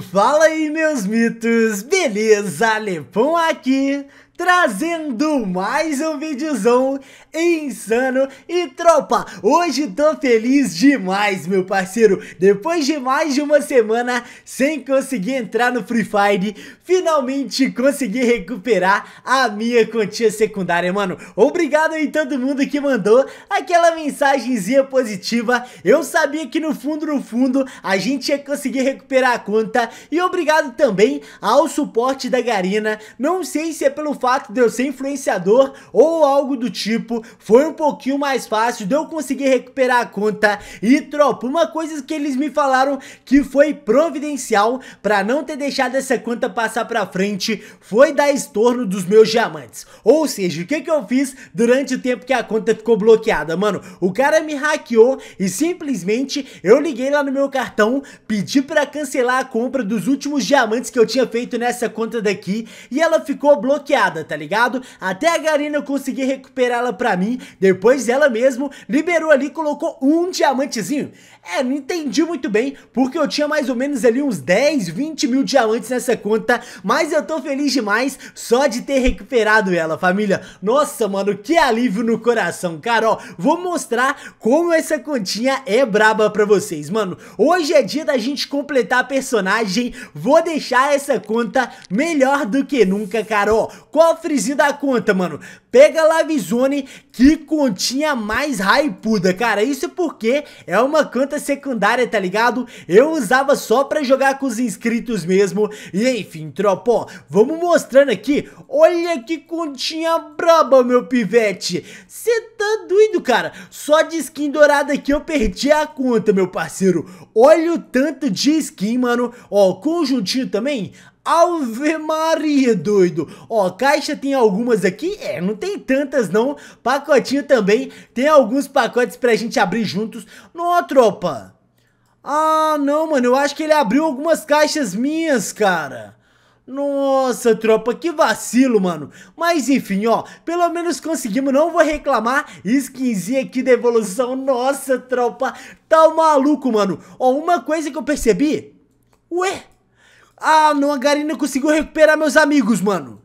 Fala aí, meus mitos! Beleza? Lepon aqui! trazendo mais um videozão insano e tropa, hoje tô feliz demais meu parceiro, depois de mais de uma semana sem conseguir entrar no Free Fire, finalmente consegui recuperar a minha quantia secundária mano, obrigado aí todo mundo que mandou aquela mensagenzinha positiva, eu sabia que no fundo no fundo a gente ia conseguir recuperar a conta e obrigado também ao suporte da Garina, não sei se é pelo fato fato de eu ser influenciador ou algo do tipo, foi um pouquinho mais fácil de eu conseguir recuperar a conta. E tropa, uma coisa que eles me falaram que foi providencial para não ter deixado essa conta passar para frente foi dar estorno dos meus diamantes. Ou seja, o que, que eu fiz durante o tempo que a conta ficou bloqueada, mano? O cara me hackeou e simplesmente eu liguei lá no meu cartão, pedi para cancelar a compra dos últimos diamantes que eu tinha feito nessa conta daqui e ela ficou bloqueada tá ligado? Até a Garina eu consegui recuperar ela pra mim, depois ela mesmo liberou ali e colocou um diamantezinho. É, não entendi muito bem, porque eu tinha mais ou menos ali uns 10, 20 mil diamantes nessa conta, mas eu tô feliz demais só de ter recuperado ela, família. Nossa, mano, que alívio no coração, cara, ó, vou mostrar como essa continha é braba pra vocês, mano. Hoje é dia da gente completar a personagem, vou deixar essa conta melhor do que nunca, cara, ó. Qual cofrezinho da conta, mano. Pega a Lavizone, que continha mais raipuda, cara. Isso é porque é uma conta secundária, tá ligado? Eu usava só pra jogar com os inscritos mesmo. E enfim, tropa, ó, vamos mostrando aqui. Olha que continha braba, meu pivete. Você tá doido, cara. Só de skin dourada que eu perdi a conta, meu parceiro. Olha o tanto de skin, mano. Ó, conjuntinho também. Ave Maria, doido. Ó, caixa tem algumas aqui. É, não tem tantas não. Pacotinho também. Tem alguns pacotes pra gente abrir juntos. Nossa tropa. Ah, não, mano. Eu acho que ele abriu algumas caixas minhas, cara. Nossa, tropa, que vacilo, mano. Mas enfim, ó, pelo menos conseguimos, não vou reclamar. Skinzinha aqui da evolução, nossa, tropa, tá um maluco, mano. Ó, uma coisa que eu percebi... Ué, ah, não, a Garina conseguiu recuperar meus amigos, mano.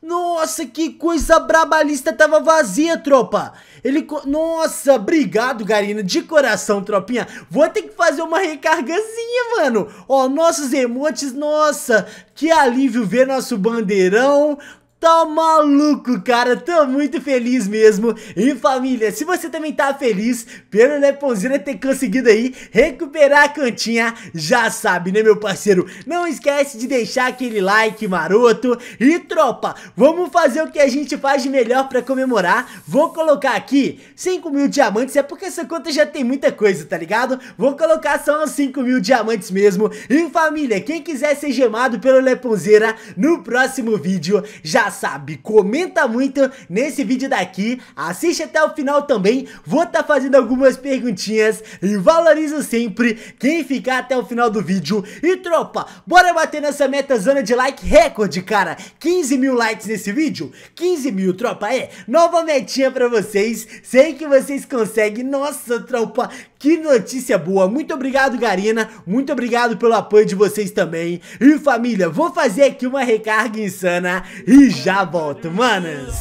Nossa, que coisa braba, a lista tava vazia, tropa. Ele, nossa, obrigado, Garina, de coração, tropinha. Vou ter que fazer uma recargazinha, mano. Ó, nossos emotes, nossa, que alívio ver nosso bandeirão Tá maluco, cara, tô muito feliz mesmo E família, se você também tá feliz pelo Leponzina ter conseguido aí recuperar a cantinha Já sabe, né meu parceiro? Não esquece de deixar aquele like maroto E tropa, vamos fazer o que a gente faz de melhor pra comemorar Vou colocar aqui 5 mil diamantes, é porque essa conta já tem muita coisa, tá ligado? Vou colocar só uns 5 mil diamantes mesmo E família, quem quiser ser gemado pelo Leponzeira no próximo vídeo Já sabe, comenta muito nesse vídeo daqui, assiste até o final também, vou estar tá fazendo algumas perguntinhas e valorizo sempre quem ficar até o final do vídeo. E tropa, bora bater nessa meta zona de like recorde, cara, 15 mil likes nesse vídeo, 15 mil, tropa, é, nova metinha pra vocês, sei que vocês conseguem, nossa, tropa, que notícia boa, muito obrigado, Garina, muito obrigado pelo apoio de vocês também, e família, vou fazer aqui uma recarga insana e já volto, manas!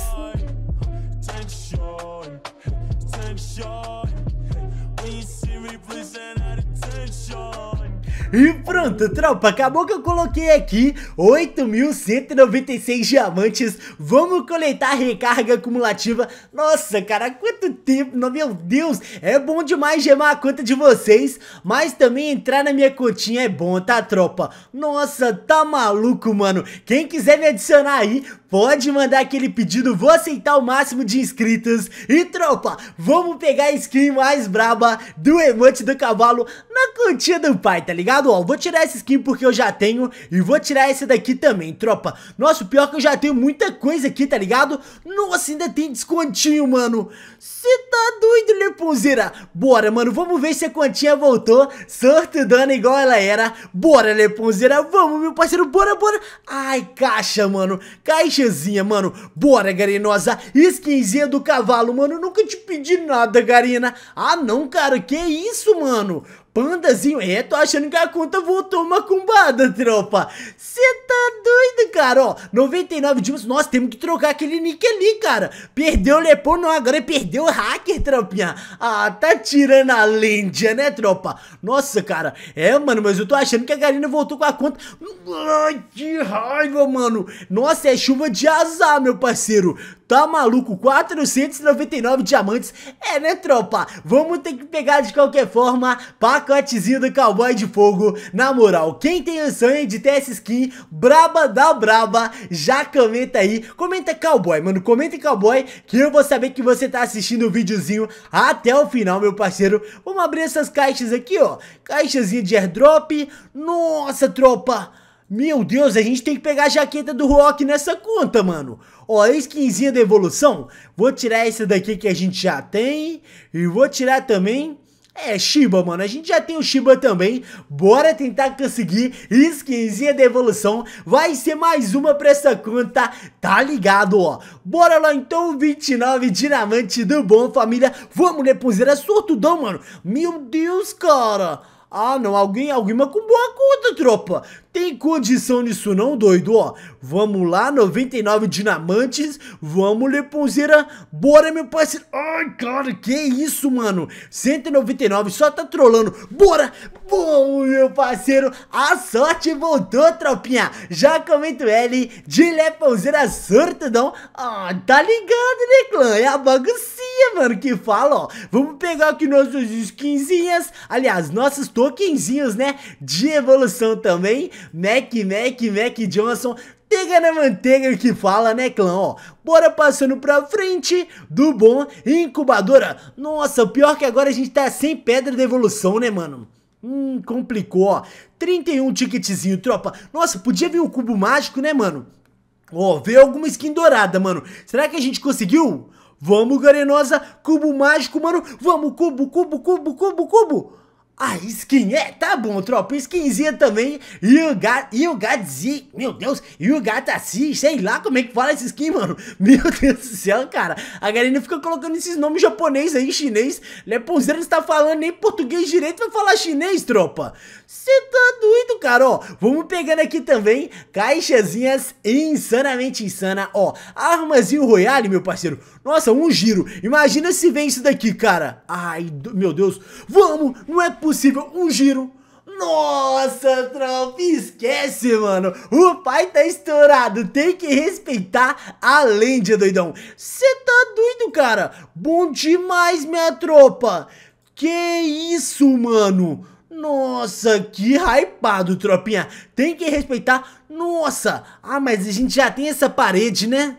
E pronto, tropa, acabou que eu coloquei aqui 8.196 diamantes. Vamos coletar recarga acumulativa. Nossa, cara, quanto tempo, meu Deus. É bom demais gemar a conta de vocês, mas também entrar na minha continha é bom, tá, tropa? Nossa, tá maluco, mano. Quem quiser me adicionar aí, pode mandar aquele pedido. Vou aceitar o máximo de inscritos. E, tropa, vamos pegar a skin mais braba do emote do cavalo na continha do pai, tá ligado? ó, vou tirar essa skin porque eu já tenho e vou tirar essa daqui também, tropa. Nossa, o pior é que eu já tenho muita coisa aqui, tá ligado? Nossa, ainda tem descontinho, mano. Você tá doido, Leponzeira? Bora, mano, vamos ver se a quantia voltou, dano igual ela era. Bora, Leponzeira, vamos, meu parceiro, bora, bora. Ai, caixa, mano, caixazinha, mano. Bora, garinosa, skinzinha do cavalo, mano, nunca te pedi nada, garina. Ah, não, cara, que isso, mano? Pandazinho, é, tô achando que a conta voltou uma cumbada, tropa. Cê tá doido, cara, ó. 99 dias nossa, temos que trocar aquele nick ali, cara. Perdeu o Lepon, não, agora perdeu o hacker, tropinha. Ah, tá tirando a lenda, né, tropa? Nossa, cara, é, mano, mas eu tô achando que a galinha voltou com a conta. Ai, que raiva, mano. Nossa, é chuva de azar, meu parceiro. Tá maluco? 499 diamantes. É, né, tropa? Vamos ter que pegar de qualquer forma pacotezinho do Cowboy de Fogo. Na moral, quem tem o sonho de ter essa skin braba da braba, já comenta aí. Comenta Cowboy, mano. Comenta Cowboy que eu vou saber que você tá assistindo o videozinho até o final, meu parceiro. Vamos abrir essas caixas aqui, ó. Caixazinha de airdrop. Nossa, tropa. Meu Deus, a gente tem que pegar a jaqueta do Rock nessa conta, mano. Ó, a skinzinha da evolução. Vou tirar essa daqui que a gente já tem. E vou tirar também... É, Shiba, mano, a gente já tem o Shiba também, bora tentar conseguir skinzinha de evolução, vai ser mais uma pra essa conta, tá ligado, ó. Bora lá então, 29 diamantes do bom, família, vamos depositar a sortudão, mano. Meu Deus, cara. Ah, não, alguém, alguém mas com boa conta, tropa. Tem condição disso não, doido? Ó, vamos lá, 99 dinamantes, vamos, Leponzeira, bora, meu parceiro. Ai, cara, que isso, mano? 199, só tá trolando. Bora! Bom, meu parceiro, a sorte voltou, tropinha. Já comento L de Leponzeira sortudão. Ah, tá ligado, né, clã? É a baguncinha, mano, que fala, ó. Vamos pegar aqui nossos skinzinhas, aliás, nossos tokenzinhos, né, de evolução também. Mac, Mac, Mac Johnson, Pega na manteiga que fala, né, clã? Ó, bora passando pra frente do bom incubadora. Nossa, o pior que agora a gente tá sem pedra de evolução, né, mano? Hum, complicou, ó. 31 ticketzinho, tropa. Nossa, podia vir o um cubo mágico, né, mano? Ó, veio alguma skin dourada, mano. Será que a gente conseguiu? Vamos, Garenosa, cubo mágico, mano. Vamos, cubo, cubo, cubo, cubo, cubo. A skin é, tá bom, tropa, skinzinha também, o got, e o Z, meu Deus, e o a Z, sei lá como é que fala esse skin, mano, meu Deus do céu, cara, a galera fica colocando esses nomes japonês aí, chinês, Leponzeiro não está falando nem português direito, vai falar chinês, tropa, você tá doido, cara, ó, vamos pegando aqui também, caixazinhas insanamente insana, ó, armazinho royale, meu parceiro, nossa, um giro, imagina se vem isso daqui, cara, ai, meu Deus, vamos, não é possível, possível um giro. Nossa, tropa, esquece, mano. O pai tá estourado, tem que respeitar a lenda, doidão. Você tá doido, cara? Bom demais, minha tropa. Que isso, mano. Nossa, que hypado, tropinha. Tem que respeitar. Nossa, ah, mas a gente já tem essa parede, né?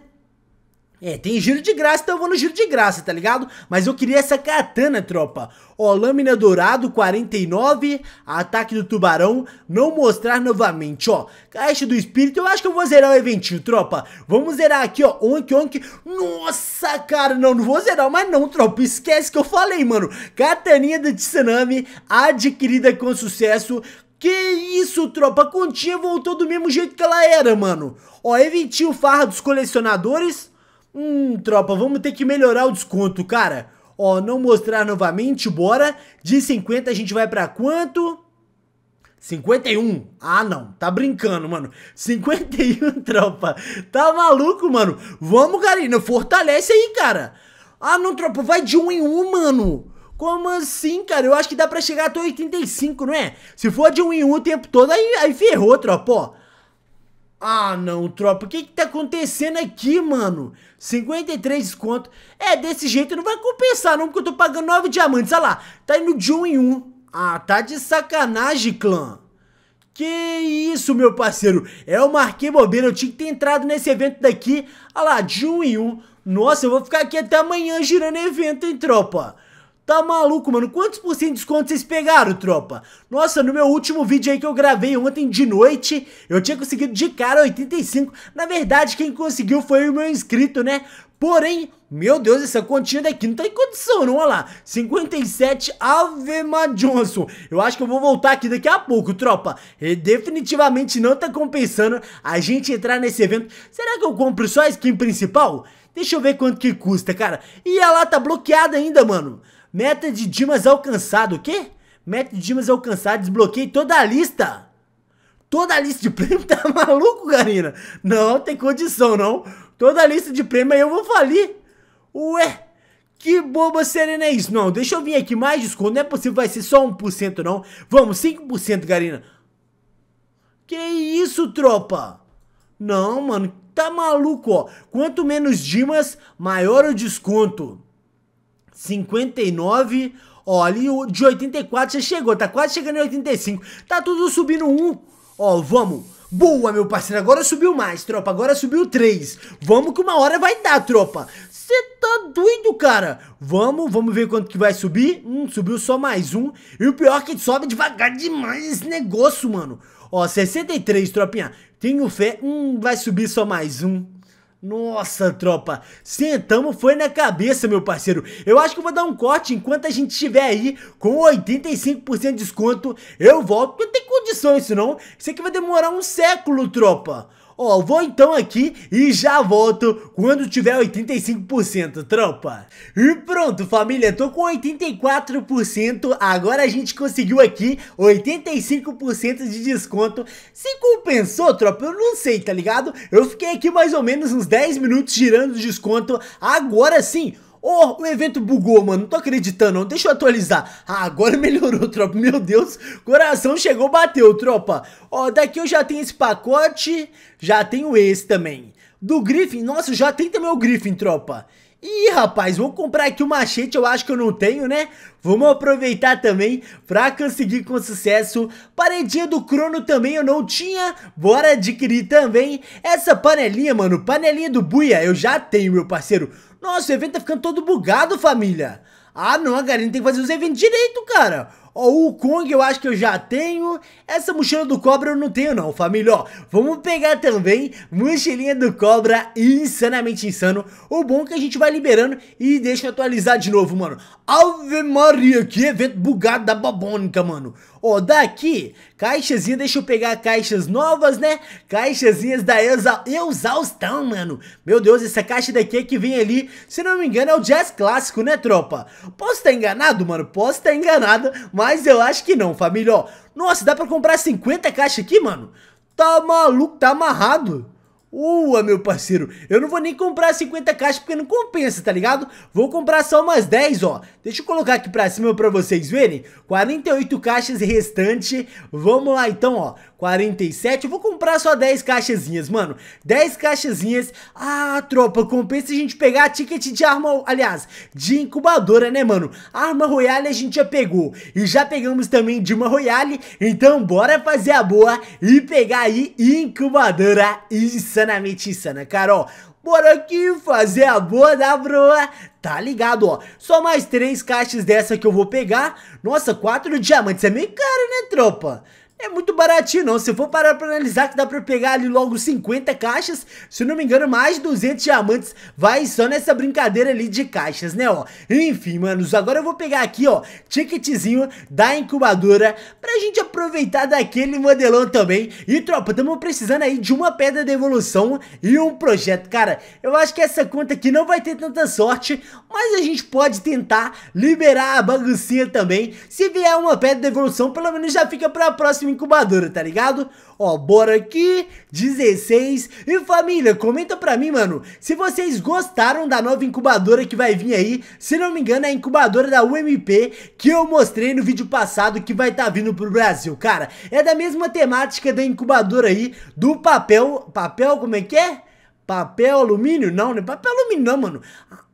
É, tem giro de graça, então eu vou no giro de graça, tá ligado? Mas eu queria essa katana, tropa. Ó, lâmina dourado, 49, ataque do tubarão, não mostrar novamente, ó. Caixa do espírito, eu acho que eu vou zerar o eventinho, tropa. Vamos zerar aqui, ó, onk, onk. Nossa, cara, não, não vou zerar, mas não, tropa, esquece que eu falei, mano. Kataninha do Tsunami, adquirida com sucesso, que isso, tropa? A continha voltou do mesmo jeito que ela era, mano. Ó, eventinho farra dos colecionadores. Hum, tropa, vamos ter que melhorar o desconto, cara. Ó, não mostrar novamente, bora. De 50 a gente vai pra quanto? 51? Ah, não. Tá brincando, mano. 51, tropa. Tá maluco, mano? Vamos, Karina. Fortalece aí, cara. Ah, não, tropa. Vai de um em um, mano. Como assim, cara? Eu acho que dá pra chegar até 85, não é? Se for de um em um o tempo todo, aí, aí ferrou, tropa, ó. Ah, não, tropa. O que que tá acontecendo aqui, mano? 53 desconto. É, desse jeito não vai compensar, não, porque eu tô pagando 9 diamantes. Olha lá, tá indo de um em um. Ah, tá de sacanagem, clã. Que isso, meu parceiro. É, eu marquei bobeira, eu tinha que ter entrado nesse evento daqui. Olha lá, de um em um. Nossa, eu vou ficar aqui até amanhã girando evento, hein, tropa. Tá maluco, mano? Quantos por cento de desconto vocês pegaram, tropa? Nossa, no meu último vídeo aí que eu gravei ontem de noite, eu tinha conseguido de cara 85. Na verdade, quem conseguiu foi o meu inscrito, né? Porém, meu Deus, essa continha daqui não tá em condição, não, olha lá 57, Avema Johnson Eu acho que eu vou voltar aqui daqui a pouco, tropa e Definitivamente não tá compensando a gente entrar nesse evento Será que eu compro só a skin principal? Deixa eu ver quanto que custa, cara E ela tá bloqueada ainda, mano Meta de Dimas alcançado? O quê? Meta de Dimas alcançada. Desbloqueei toda a lista. Toda a lista de prêmio? Tá maluco, Garina. Não, tem condição, não. Toda a lista de prêmio aí eu vou falir. Ué, que boba serena é isso? Não, deixa eu vir aqui. Mais desconto. Não é possível, vai ser só 1%, não. Vamos, 5%, Garina. Que isso, tropa? Não, mano, tá maluco, ó. Quanto menos Dimas, maior o desconto. 59. Olha, o de 84 já chegou, tá quase chegando em 85. Tá tudo subindo um. Ó, vamos. Boa, meu parceiro, agora subiu mais, tropa. Agora subiu 3. Vamos que uma hora vai dar, tropa. Você tá doido, cara? Vamos, vamos ver quanto que vai subir. Hum, subiu só mais um. E o pior é que sobe devagar demais esse negócio, mano. Ó, 63, tropinha. Tenho fé. Hum, vai subir só mais um. Nossa, tropa, sentamos foi na cabeça, meu parceiro. Eu acho que eu vou dar um corte enquanto a gente estiver aí com 85% de desconto. Eu volto, porque não tem condição isso não. Isso aqui vai demorar um século, tropa. Ó, vou então aqui e já volto quando tiver 85%, tropa. E pronto, família, tô com 84%. Agora a gente conseguiu aqui 85% de desconto. Se compensou, tropa, eu não sei, tá ligado? Eu fiquei aqui mais ou menos uns 10 minutos girando desconto. Agora sim, Oh, o evento bugou, mano. Não tô acreditando, não. Deixa eu atualizar. Ah, agora melhorou, tropa. Meu Deus, coração chegou, bateu, tropa. Ó, oh, daqui eu já tenho esse pacote. Já tenho esse também. Do Griffin, nossa, já tem também o Griffin, tropa. Ih, rapaz, vou comprar aqui o machete, eu acho que eu não tenho, né? Vamos aproveitar também pra conseguir com sucesso. Paredinha do crono também eu não tinha, bora adquirir também. Essa panelinha, mano, panelinha do buia, eu já tenho, meu parceiro. Nossa, o evento tá ficando todo bugado, família. Ah, não, a galera tem que fazer os eventos direito, cara. Ó, o Kong eu acho que eu já tenho. Essa mochila do Cobra eu não tenho não, família. Ó, vamos pegar também mochilinha do Cobra, insanamente insano. O bom é que a gente vai liberando e deixa eu atualizar de novo, mano. Ave Maria, que evento bugado da babônica, mano. Ó, daqui, caixazinha, deixa eu pegar caixas novas, né? Caixazinhas da exa exaustão, mano. Meu Deus, essa caixa daqui é que vem ali, se não me engano, é o jazz clássico, né, tropa? Posso estar tá enganado, mano? Posso estar tá enganado, mas mas eu acho que não, família, ó. Nossa, dá pra comprar 50 caixas aqui, mano? Tá maluco, tá amarrado. Ua, meu parceiro, eu não vou nem comprar 50 caixas porque não compensa, tá ligado? Vou comprar só umas 10, ó Deixa eu colocar aqui pra cima pra vocês verem 48 caixas restante Vamos lá então, ó 47, eu vou comprar só 10 caixazinhas, mano 10 caixazinhas Ah, tropa, compensa a gente pegar a ticket de arma, aliás De incubadora, né, mano? Arma Royale a gente já pegou E já pegamos também de uma Royale Então bora fazer a boa e pegar aí incubadora Isso Sana Metissana, né, Carol. Bora aqui fazer a boa da broa. Tá ligado, ó. Só mais três caixas dessa que eu vou pegar. Nossa, quatro diamantes. É meio caro, né, tropa? é muito baratinho não. Se for parar pra analisar que dá pra pegar ali logo 50 caixas, se não me engano, mais 200 diamantes vai só nessa brincadeira ali de caixas, né, ó. Enfim, manos, agora eu vou pegar aqui, ó, ticketzinho da incubadora pra gente aproveitar daquele modelão também. E, tropa, tamo precisando aí de uma pedra de evolução e um projeto. Cara, eu acho que essa conta aqui não vai ter tanta sorte, mas a gente pode tentar liberar a baguncinha também. Se vier uma pedra de evolução, pelo menos já fica pra próxima incubadora, tá ligado? Ó, bora aqui, 16. E família, comenta pra mim, mano, se vocês gostaram da nova incubadora que vai vir aí. Se não me engano, é a incubadora da UMP que eu mostrei no vídeo passado que vai estar tá vindo pro Brasil, cara. É da mesma temática da incubadora aí, do papel... Papel, como é que é? Papel alumínio? Não, não é papel alumínio não, mano.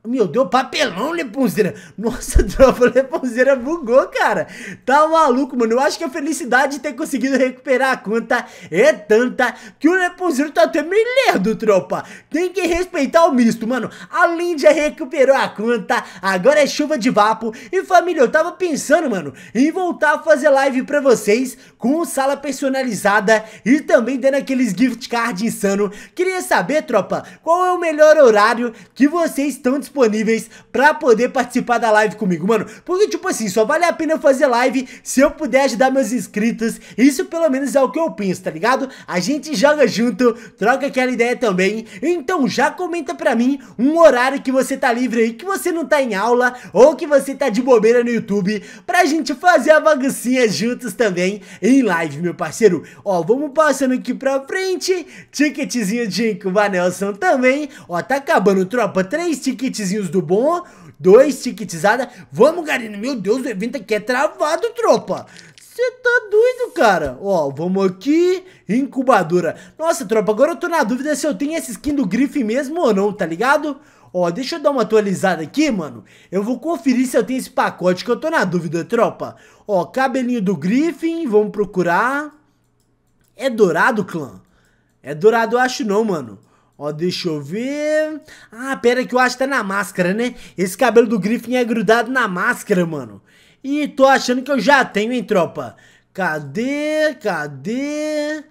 Meu Deus, papelão, Leponzeira. Nossa, tropa, Leponzeira bugou, cara. Tá maluco, mano. Eu acho que a felicidade de ter conseguido recuperar a conta é tanta que o Leponzeiro tá até meio lerdo, tropa. Tem que respeitar o misto, mano. A Lindia recuperou a conta, agora é chuva de vapo. E, família, eu tava pensando, mano, em voltar a fazer live pra vocês com sala personalizada e também dando aqueles gift card insano. Queria saber, tropa, qual é o melhor horário que vocês estão disponíveis disponíveis pra poder participar da live comigo, mano. Porque, tipo assim, só vale a pena fazer live se eu puder ajudar meus inscritos. Isso, pelo menos, é o que eu penso, tá ligado? A gente joga junto, troca aquela ideia também. Então, já comenta pra mim um horário que você tá livre aí, que você não tá em aula ou que você tá de bobeira no YouTube pra gente fazer a baguncinha juntos também em live, meu parceiro. Ó, vamos passando aqui pra frente. Ticketzinho de Incuba Nelson também. Ó, tá acabando, tropa. Três tickets ticketzinhos do bom, dois ticketizada. Vamos, Garino, meu Deus, o evento aqui é travado, tropa. Você tá doido, cara? Ó, vamos aqui, incubadora. Nossa, tropa, agora eu tô na dúvida se eu tenho esse skin do grife mesmo ou não, tá ligado? Ó, deixa eu dar uma atualizada aqui, mano. Eu vou conferir se eu tenho esse pacote, que eu tô na dúvida, tropa. Ó, cabelinho do Griffin, vamos procurar. É dourado, clã? É dourado, eu acho não, mano. Ó, deixa eu ver... Ah, pera que eu acho que tá na máscara, né? Esse cabelo do Griffin é grudado na máscara, mano. E tô achando que eu já tenho, hein, tropa? Cadê? Cadê?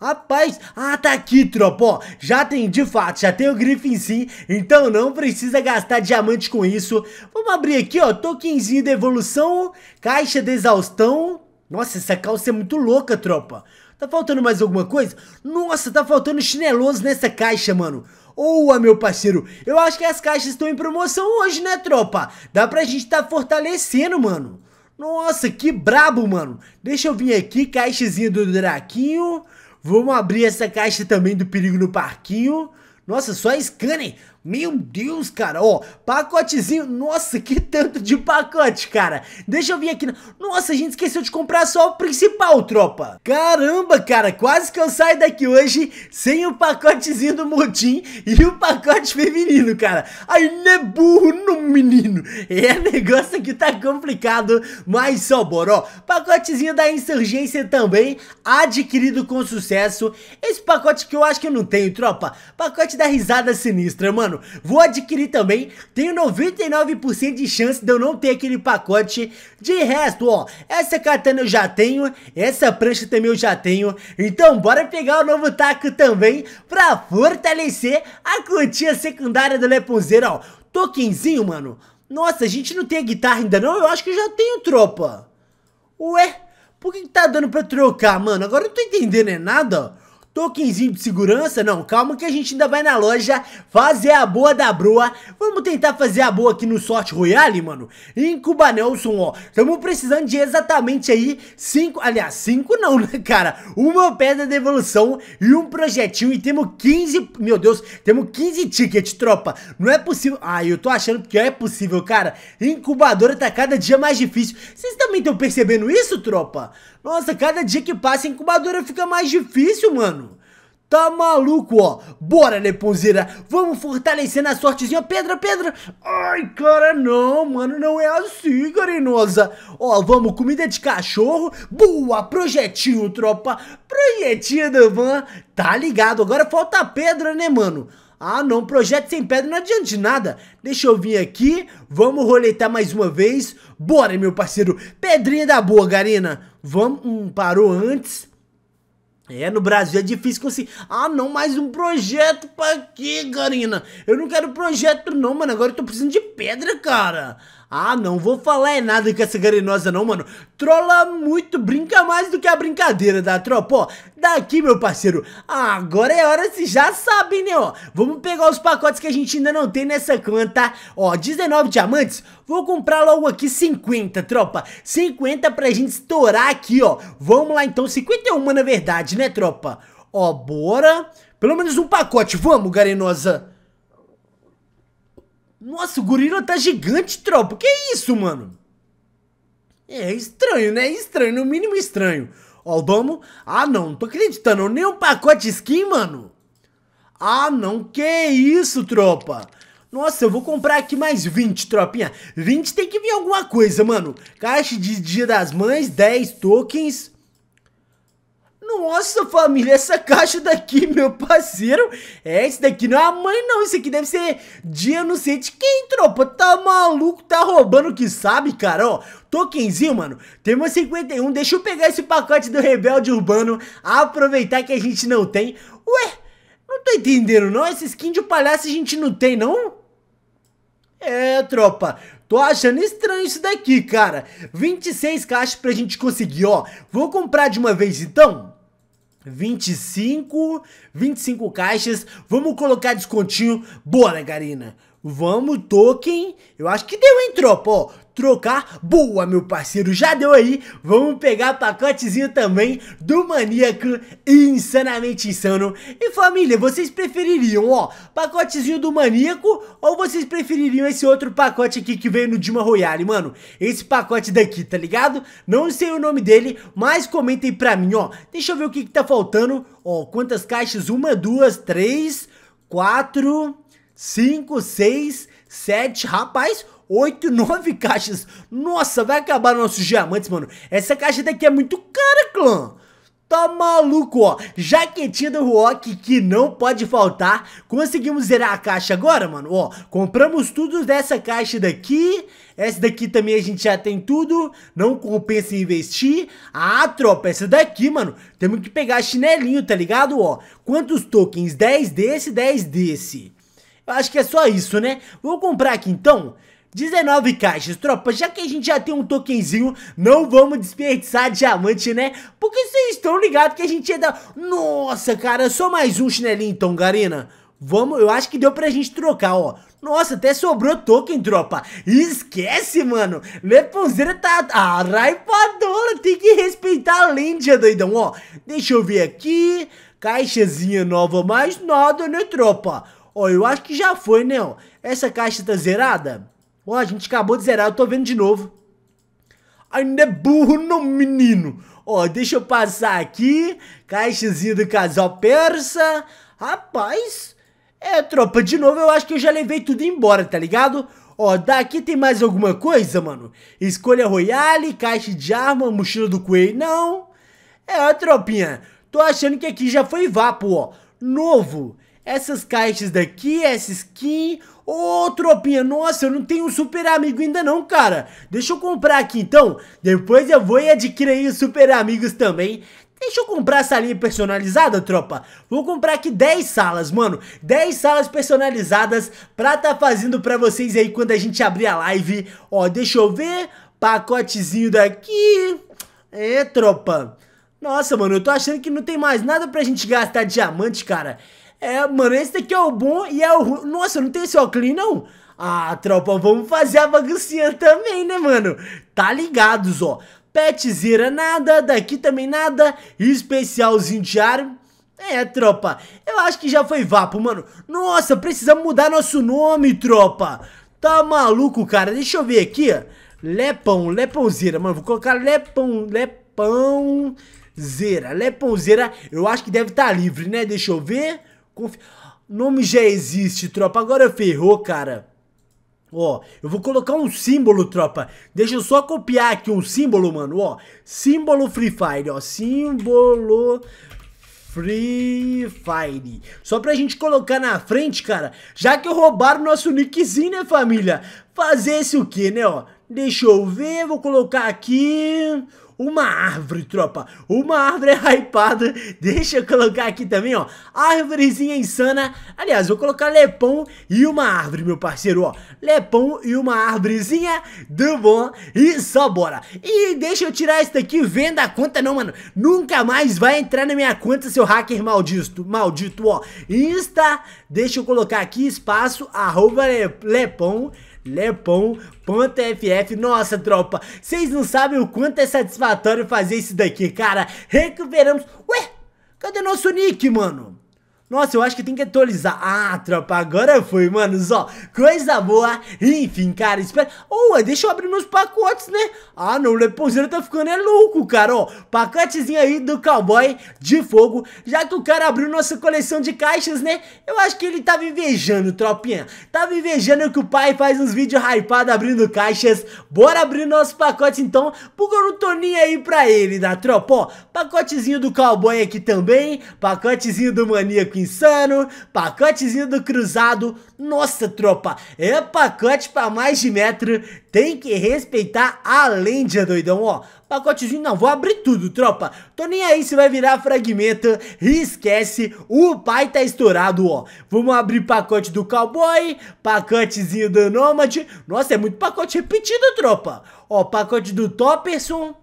Rapaz, ah, tá aqui, tropa, ó, já tem, de fato, já tem o Griffin sim, então não precisa gastar diamante com isso. Vamos abrir aqui, ó, tokenzinho de evolução, caixa de exaustão. Nossa, essa calça é muito louca, tropa. Tá faltando mais alguma coisa? Nossa, tá faltando chinelos nessa caixa, mano. Boa, meu parceiro. Eu acho que as caixas estão em promoção hoje, né, tropa? Dá pra gente tá fortalecendo, mano. Nossa, que brabo, mano. Deixa eu vir aqui, caixazinha do Draquinho. Vamos abrir essa caixa também do Perigo no Parquinho. Nossa, só scanner. Meu Deus, cara, ó, pacotezinho, nossa, que tanto de pacote, cara. Deixa eu vir aqui, nossa, a gente esqueceu de comprar só o principal, tropa. Caramba, cara, quase que eu saio daqui hoje sem o pacotezinho do motim e o pacote feminino, cara. Aí não é burro, não, menino. É negócio que tá complicado, mas só bora, ó. Pacotezinho da insurgência também, adquirido com sucesso. Esse pacote que eu acho que eu não tenho, tropa, pacote da risada sinistra, mano mano, vou adquirir também. Tenho 99% de chance de eu não ter aquele pacote. De resto, ó, essa katana eu já tenho, essa prancha também eu já tenho. Então bora pegar o novo taco também pra fortalecer a quantia secundária do Leponzeiro, ó. Tokenzinho, mano. Nossa, a gente não tem a guitarra ainda não? Eu acho que eu já tenho, tropa. Ué, por que, que tá dando pra trocar, mano? Agora eu não tô entendendo, é nada, ó tokenzinho de segurança? Não, calma que a gente ainda vai na loja fazer a boa da broa. Vamos tentar fazer a boa aqui no Sorte Royale, mano. Incuba Nelson, ó. Estamos precisando de exatamente aí cinco... Aliás, cinco não, né, cara? Uma pedra de evolução e um projetinho. E temos 15... Meu Deus, temos 15 tickets, tropa. Não é possível... Ah, eu tô achando que é possível, cara. Incubadora tá cada dia mais difícil. Vocês também estão percebendo isso, tropa? Nossa, cada dia que passa a incubadora fica mais difícil, mano. Tá maluco, ó. Bora, Leponzeira. Vamos fortalecer na sortezinha. Pedra, pedra. Ai, cara, não, mano. Não é assim, carinosa. Ó, vamos. Comida de cachorro. Boa. Projetinho, tropa. Projetinho da van. Tá ligado. Agora falta pedra, né, mano? Ah, não. Projeto sem pedra não adianta de nada. Deixa eu vir aqui. Vamos roletar mais uma vez. Bora, meu parceiro. Pedrinha da boa, Garina. Vamos, um parou antes. É, no Brasil é difícil conseguir. Assim, ah, não, mais um projeto pra quê, Karina? Eu não quero projeto não, mano. Agora eu tô precisando de pedra, cara. Ah, não vou falar é nada com essa garenosa não, mano. Trola muito, brinca mais do que a brincadeira da tropa, ó. Daqui, meu parceiro. Agora é hora, se já sabem, né, ó. Vamos pegar os pacotes que a gente ainda não tem nessa clã, tá? Ó, 19 diamantes. Vou comprar logo aqui 50, tropa. 50 pra gente estourar aqui, ó. Vamos lá, então. 51, na verdade, né, tropa? Ó, bora. Pelo menos um pacote. Vamos, garenosa. Nossa, o gorila tá gigante, tropa. Que isso, mano? É estranho, né? É estranho, no mínimo estranho. Ó, o domo... Ah, não, não tô acreditando. Nem um pacote de skin, mano. Ah, não. Que isso, tropa. Nossa, eu vou comprar aqui mais 20, tropinha. 20 tem que vir alguma coisa, mano. Caixa de Dia das Mães, 10 tokens... Nossa família, essa caixa daqui, meu parceiro É, isso daqui não é a mãe não Isso aqui deve ser dia não sei de quem, tropa Tá maluco, tá roubando o que sabe, cara, ó Tokenzinho, mano, temos 51 Deixa eu pegar esse pacote do Rebelde Urbano Aproveitar que a gente não tem Ué, não tô entendendo não Esse skin de palhaço a gente não tem não? É, tropa, Tô achando estranho isso daqui, cara. 26 caixas pra gente conseguir, ó. Vou comprar de uma vez então? 25, 25 caixas. Vamos colocar descontinho. Bora, Garina. Né, Vamos, token. Eu acho que deu, hein, tropa? Ó, trocar. Boa, meu parceiro, já deu aí. Vamos pegar pacotezinho também do maníaco insanamente insano. E família, vocês prefeririam, ó, pacotezinho do maníaco ou vocês prefeririam esse outro pacote aqui que veio no Dima Royale, mano? Esse pacote daqui, tá ligado? Não sei o nome dele, mas comentem pra mim, ó. Deixa eu ver o que que tá faltando. Ó, quantas caixas? Uma, duas, três, quatro, cinco, seis, sete. Rapaz, 8, 9 caixas. Nossa, vai acabar nossos diamantes, mano. Essa caixa daqui é muito cara, clã. Tá maluco, ó. Jaquetinha do Rock que não pode faltar. Conseguimos zerar a caixa agora, mano. Ó, compramos tudo dessa caixa daqui. Essa daqui também a gente já tem tudo. Não compensa investir. Ah, tropa, essa daqui, mano. Temos que pegar chinelinho, tá ligado? Ó, quantos tokens? 10 desse, 10 desse. Eu acho que é só isso, né? Vou comprar aqui então. 19 caixas, tropa, já que a gente já tem um tokenzinho, não vamos desperdiçar diamante, né? Porque vocês estão ligados que a gente ia dar... Nossa, cara, só mais um chinelinho então, Garina. Vamos, eu acho que deu pra gente trocar, ó. Nossa, até sobrou token, tropa. Esquece, mano. Leponzeira tá... Ah, raipadola, tem que respeitar a lenda, doidão, ó. Deixa eu ver aqui. Caixazinha nova, mais nada, né, tropa? Ó, eu acho que já foi, né, ó. Essa caixa tá zerada? Ó, a gente acabou de zerar, eu tô vendo de novo. Ainda é burro, não, menino. Ó, deixa eu passar aqui. Caixazinha do casal persa. Rapaz, é, tropa, de novo eu acho que eu já levei tudo embora, tá ligado? Ó, daqui tem mais alguma coisa, mano? Escolha Royale, caixa de arma, mochila do Quay, não. É, ó, tropinha, tô achando que aqui já foi vapo, ó. Novo, essas caixas daqui, essa skin, Ô, oh, tropinha, nossa, eu não tenho um super amigo ainda não, cara. Deixa eu comprar aqui, então. Depois eu vou e adquirir os super amigos também. Deixa eu comprar essa linha personalizada, tropa. Vou comprar aqui 10 salas, mano. 10 salas personalizadas pra tá fazendo pra vocês aí quando a gente abrir a live. Ó, deixa eu ver. Pacotezinho daqui. É, tropa. Nossa, mano, eu tô achando que não tem mais nada pra gente gastar diamante, cara. É, mano, esse daqui é o bom e é o ruim. Nossa, não tem esse Oclean, não? Ah, tropa, vamos fazer a baguncinha também, né, mano? Tá ligados, ó. Petzera, nada, daqui também nada, especialzinho de ar. É, tropa, eu acho que já foi vapo, mano. Nossa, precisamos mudar nosso nome, tropa. Tá maluco, cara? Deixa eu ver aqui, ó. Lepão, Lepãozeira, mano, vou colocar Lepão, Lepãozeira, Lepãozeira, eu acho que deve estar tá livre, né? Deixa eu ver, Confi... Nome já existe, tropa. Agora ferrou, cara. Ó, eu vou colocar um símbolo, tropa. Deixa eu só copiar aqui um símbolo, mano. Ó, símbolo Free Fire, ó. Símbolo Free Fire. Só pra gente colocar na frente, cara. Já que roubaram nosso nickzinho, né, família? Fazer esse o quê, né, ó? Deixa eu ver, vou colocar aqui... Uma árvore, tropa. Uma árvore é hypada. Deixa eu colocar aqui também, ó. Árvorezinha insana. Aliás, vou colocar Lepão e uma árvore, meu parceiro, ó. Lepão e uma árvorezinha do bom. E só bora. E deixa eu tirar esse daqui. Venda a conta não, mano. Nunca mais vai entrar na minha conta, seu hacker maldito. Maldito, ó. Insta. Deixa eu colocar aqui espaço. Arroba Lepão. Lepom.ff Nossa, tropa, vocês não sabem o quanto é satisfatório fazer isso daqui, cara Recuperamos... Ué, cadê nosso nick, mano? Nossa, eu acho que tem que atualizar. Ah, tropa, agora foi, mano. Só, coisa boa. Enfim, cara, espera. Oh, deixa eu abrir meus pacotes, né? Ah, não, o Leponzeiro tá ficando é louco, cara. Ó, pacotezinho aí do cowboy de fogo. Já que o cara abriu nossa coleção de caixas, né? Eu acho que ele tava tá invejando, tropinha. Tava tá invejando que o pai faz uns vídeos hypados abrindo caixas. Bora abrir nosso pacote, então, porque eu não tô nem aí pra ele, da tropa. Ó, pacotezinho do cowboy aqui também. Pacotezinho do maníaco Insano, pacotezinho do Cruzado. Nossa, tropa, é pacote pra mais de metro. Tem que respeitar a lenda, doidão, ó. Pacotezinho, não, vou abrir tudo, tropa. Tô nem aí se vai virar fragmento. Esquece, o pai tá estourado, ó. Vamos abrir pacote do cowboy, pacotezinho do nomad Nossa, é muito pacote repetido, tropa. Ó, pacote do Topperson.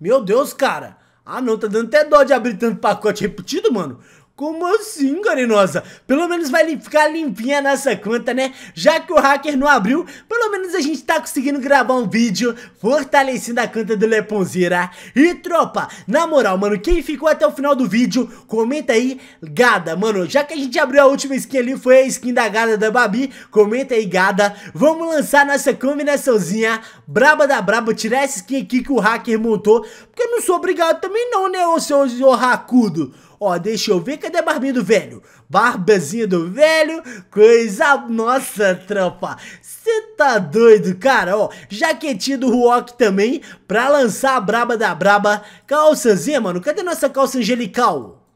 Meu Deus, cara. Ah, não, tá dando até dó de abrir tanto pacote repetido, mano. Como assim, Garinosa? Pelo menos vai ficar limpinha a nossa conta, né? Já que o hacker não abriu, pelo menos a gente tá conseguindo gravar um vídeo fortalecendo a conta do Leponzira. E tropa, na moral, mano, quem ficou até o final do vídeo, comenta aí, gada. Mano, já que a gente abriu a última skin ali, foi a skin da gada da Babi, comenta aí, gada. Vamos lançar nossa combinaçãozinha braba da braba, tirar essa skin aqui que o hacker montou, porque eu não sou obrigado também não, né, ô seu ô, racudo. Ó, deixa eu ver, cadê a barbinha do velho? Barbazinha do velho, coisa nossa, trampa. Cê tá doido, cara, ó. Jaquetinha do Ruok também, pra lançar a braba da braba. Calçazinha, mano, cadê nossa calça angelical?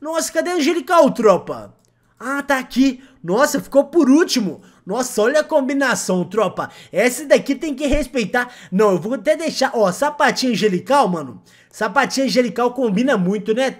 Nossa, cadê a angelical, tropa? Ah, tá aqui. Nossa, ficou por último. Nossa, olha a combinação, tropa. Essa daqui tem que respeitar. Não, eu vou até deixar... Ó, sapatinho angelical, mano. Sapatinho angelical combina muito, né?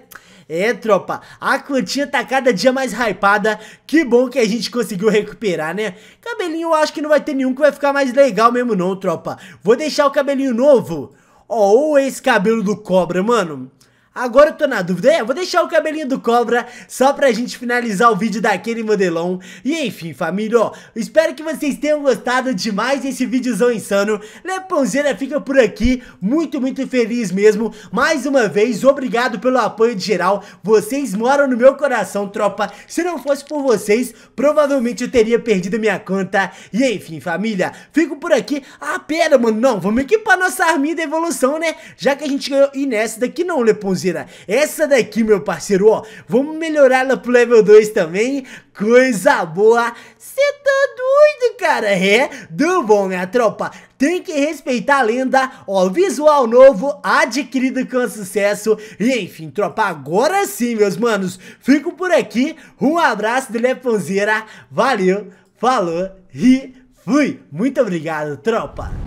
É, tropa, a quantia tá cada dia mais hypada. Que bom que a gente conseguiu recuperar, né? Cabelinho eu acho que não vai ter nenhum que vai ficar mais legal mesmo não, tropa. Vou deixar o cabelinho novo. Ó, oh, ou esse cabelo do cobra, mano. Agora eu tô na dúvida, é, vou deixar o cabelinho do Cobra só pra gente finalizar o vídeo daquele modelão. E enfim, família, ó, espero que vocês tenham gostado demais desse videozão insano. Leponzeira fica por aqui, muito, muito feliz mesmo. Mais uma vez, obrigado pelo apoio de geral, vocês moram no meu coração, tropa. Se não fosse por vocês, provavelmente eu teria perdido minha conta. E enfim, família, fico por aqui. Ah, pera, mano, não, vamos equipar nossa arminha da evolução, né? Já que a gente ganhou... E nessa daqui não, Leponzeira parceira. Essa daqui, meu parceiro, ó. Vamos melhorar ela pro level 2 também. Coisa boa. Cê tá doido, cara? É? Do bom, minha tropa. Tem que respeitar a lenda, ó, visual novo, adquirido com sucesso. E enfim, tropa, agora sim, meus manos. Fico por aqui. Um abraço do Leponzeira. Valeu, falou e fui. Muito obrigado, tropa.